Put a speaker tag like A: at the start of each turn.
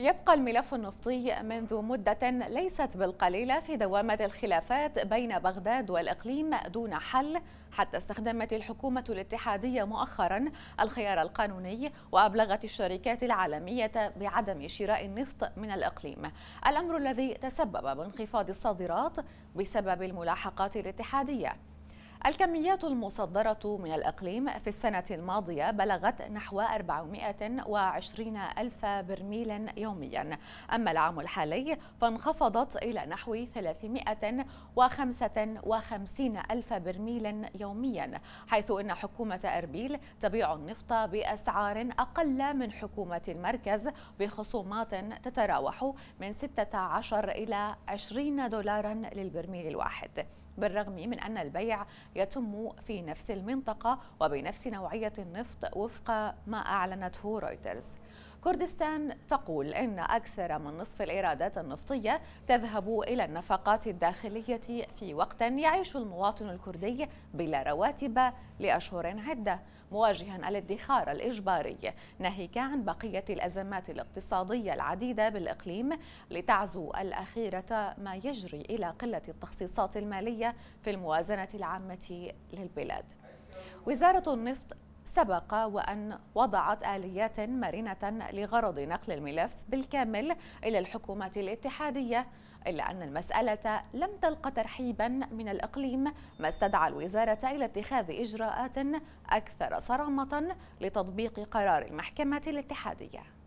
A: يبقى الملف النفطي منذ مدة ليست بالقليلة في دوامة الخلافات بين بغداد والإقليم دون حل حتى استخدمت الحكومة الاتحادية مؤخرا الخيار القانوني وأبلغت الشركات العالمية بعدم شراء النفط من الإقليم الأمر الذي تسبب بانخفاض الصادرات بسبب الملاحقات الاتحادية الكميات المصدرة من الإقليم في السنة الماضية بلغت نحو 420 ألف برميل يوميا أما العام الحالي فانخفضت إلى نحو 355 ألف برميل يوميا حيث أن حكومة أربيل تبيع النفط بأسعار أقل من حكومة المركز بخصومات تتراوح من 16 إلى 20 دولارا للبرميل الواحد بالرغم من أن البيع يتم في نفس المنطقة وبنفس نوعية النفط وفق ما أعلنته رويترز كردستان تقول أن أكثر من نصف الإيرادات النفطية تذهب إلى النفقات الداخلية في وقت يعيش المواطن الكردي بلا رواتب لأشهر عدة مواجها الادخار الإجباري ناهيك عن بقية الأزمات الاقتصادية العديدة بالإقليم لتعزو الأخيرة ما يجري إلى قلة التخصيصات المالية في الموازنة العامة للبلاد وزارة النفط سبق وأن وضعت آليات مرنة لغرض نقل الملف بالكامل إلى الحكومة الاتحادية إلا أن المسألة لم تلق ترحيبا من الإقليم ما استدعى الوزارة إلى اتخاذ إجراءات أكثر صرامة لتطبيق قرار المحكمة الاتحادية